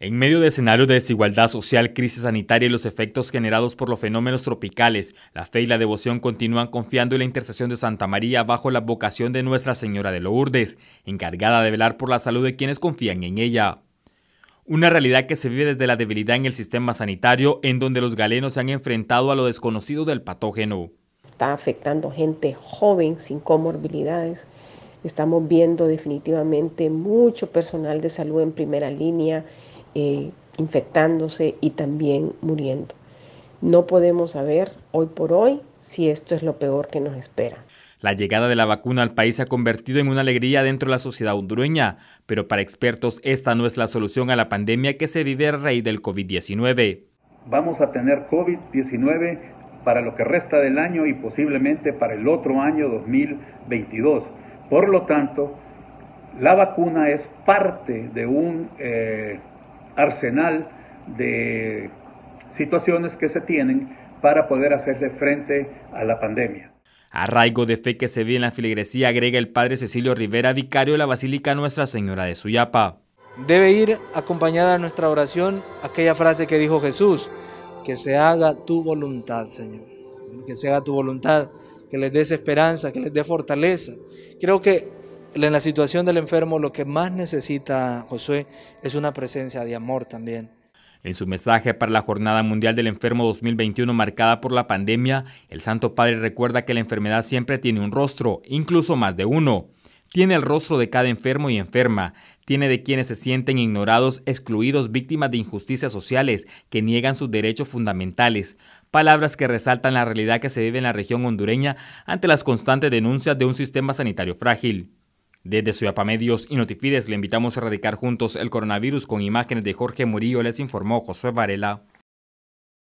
En medio de escenarios de desigualdad social, crisis sanitaria y los efectos generados por los fenómenos tropicales, la fe y la devoción continúan confiando en la intercesión de Santa María bajo la vocación de Nuestra Señora de Lourdes, encargada de velar por la salud de quienes confían en ella. Una realidad que se vive desde la debilidad en el sistema sanitario, en donde los galenos se han enfrentado a lo desconocido del patógeno. Está afectando gente joven sin comorbilidades. Estamos viendo definitivamente mucho personal de salud en primera línea, eh, infectándose y también muriendo. No podemos saber hoy por hoy si esto es lo peor que nos espera. La llegada de la vacuna al país se ha convertido en una alegría dentro de la sociedad hondureña, pero para expertos esta no es la solución a la pandemia que se vive a raíz del COVID-19. Vamos a tener COVID-19 para lo que resta del año y posiblemente para el otro año 2022. Por lo tanto, la vacuna es parte de un eh, arsenal de situaciones que se tienen para poder hacerle frente a la pandemia. Arraigo de fe que se ve en la filigresía, agrega el padre Cecilio Rivera, vicario de la Basílica Nuestra Señora de Suyapa. Debe ir acompañada a nuestra oración aquella frase que dijo Jesús, que se haga tu voluntad, Señor, que se haga tu voluntad, que les des esperanza, que les dé fortaleza. Creo que en la situación del enfermo lo que más necesita Josué es una presencia de amor también. En su mensaje para la Jornada Mundial del Enfermo 2021 marcada por la pandemia, el Santo Padre recuerda que la enfermedad siempre tiene un rostro, incluso más de uno. Tiene el rostro de cada enfermo y enferma, tiene de quienes se sienten ignorados, excluidos, víctimas de injusticias sociales, que niegan sus derechos fundamentales. Palabras que resaltan la realidad que se vive en la región hondureña ante las constantes denuncias de un sistema sanitario frágil. Desde Ciudad Medios y Notifides le invitamos a erradicar juntos el coronavirus con imágenes de Jorge Murillo, les informó Josué Varela.